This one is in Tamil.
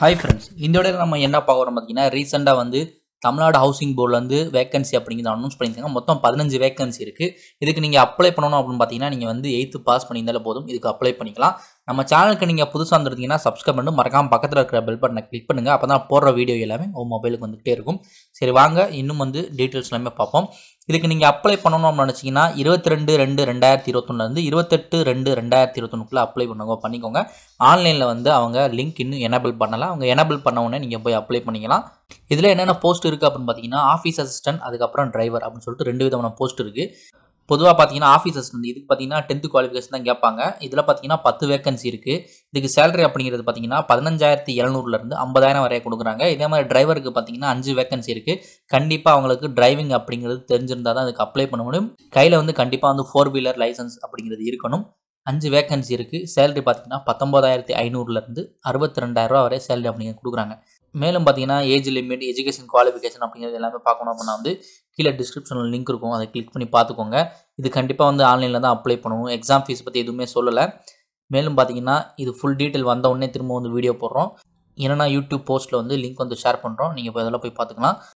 ஹாய் ஃப்ரெண்ட்ஸ் இந்த விட நம்ம என்ன பார்க்குறோம் பார்த்தீங்கன்னா ரீசெண்டாக வந்து தமிழ்நாடு ஹவுசிங் போர்ட்லேருந்து வேக்கன்சி அப்படிங்கிறத அனௌன்ஸ் பண்ணியிருக்காங்க மொத்தம் பதினஞ்சு வேக்கன்சி இருக்குது இதுக்கு நீங்கள் அப்ளை பண்ணணும் அப்படின்னு பார்த்தீங்கன்னா நீங்கள் வந்து எயித்து பாஸ் பண்ணியிருந்தாலே போதும் இதுக்கு அப்ளை பண்ணிக்கலாம் நம்ம சேனலுக்கு நீங்கள் புதுசாக வந்துருந்தீங்கன்னா சப்ஸ்கிரைப் பண்ணி மறக்காமல் பக்கத்தில் இருக்கிற பெல் பட்டனை கிளிக் பண்ணுங்கள் அப்போ தான் போடுற வீடியோ எல்லாமே உங்கள் மொபைலுக்கு வந்துகிட்டே இருக்கும் சரி வாங்க இன்னும் வந்து டீட்டெயில்ஸ் எல்லாமே பார்ப்போம் இதுக்கு நீங்கள் அப்ளை பண்ணணும் அப்படின்னு நினச்சிங்கன்னா இருபத்தி ரெண்டு ரெண்டு ரெண்டாயிரத்தி இருபத்தொன்னுலேருந்து இருபத்தெட்டு ரெண்டு ரெண்டாயிரத்தி இருபத்தொன்னுக்குள்ளே அப்ளை பண்ணுங்க பண்ணிக்கோங்க ஆன்லைனில் வந்து அவங்க லிங்க் இன்னும் எனபிள் பண்ணலாம் அவங்க எனபிள் பண்ண உடனே நீங்கள் போய் அப்ளை பண்ணிக்கலாம் இதில் என்னென்ன போஸ்ட் இருக்குது அப்படின்னு பார்த்தீங்கன்னா ஆஃபீஸ் அசிஸ்டன்ட் அதுக்கப்புறம் டிரைவர் அப்படின்னு சொல்லிட்டு ரெண்டு விதமான போஸ்ட் இருக்குது பொதுவாக பார்த்தீங்கன்னா ஆஃபீஸர்ஸ் வந்து இதுக்கு பார்த்தீங்கன்னா டென்த்து குவாலிஃபிகேஷன் தான் கேட்பாங்க இதில் பார்த்தீங்கன்னா பத்து வேக்கன்சி இருக்குது இதுக்கு சேலரி அப்படிங்கிறது பார்த்தீங்கன்னா பதினஞ்சாயிரத்தி எழுநூறுலேருந்து ஐம்பதாயிரம் வரைய கொடுக்குறாங்க இதே மாதிரி டிரைவருக்கு பார்த்தீங்கன்னா அஞ்சு வேகன்சி இருக்குது கண்டிப்பாக அவங்களுக்கு டிரைவிங் அப்படிங்கிறது தெரிஞ்சிருந்தால் தான் அதுக்கு அப்ளை பண்ண முடியும் கையில் வந்து கண்டிப்பாக வந்து ஃபோர் வீலர் லைசன்ஸ் அப்படிங்கிறது இருக்கணும் அஞ்சு வேக்கன்சி இருக்குது சேலரி பார்த்தீங்கன்னா பத்தொம்பதாயிரத்தி ஐநூறுலேருந்து அறுபத்தி ரெண்டாயிரரூவா வரை சேலரி அப்படிங்கிறது கொடுக்குறாங்க மேலும் பார்த்தீங்கன்னா ஏஜ் லிமிட் எஜுகேஷன் குவாலிஃபிகேஷன் அப்படிங்கிறது எல்லாமே பார்க்கணும் அப்படின்னா வந்து கீழே டிஸ்கிரிப்ஷனில் லிங்க் இருக்கும் அதை கிளிக் பண்ணி பார்த்துக்கோங்க இது கண்டிப்பாக வந்து ஆன்லைனில் தான் அப்ளை பண்ணுவோம் எக்ஸாம் ஃபீஸ் பற்றி எதுவுமே சொல்லலை மேலும் பார்த்தீங்கன்னா இது ஃபுல் டீட்டெயில் வந்தவுடனே திரும்ப வந்து வீடியோ போடுறோம் என்னென்னா யூடியூப் போஸ்ட்டில் வந்து லிங்க் வந்து ஷேர் பண்ணுறோம் நீங்கள் போய் இதெல்லாம் போய் பார்த்துக்கலாம்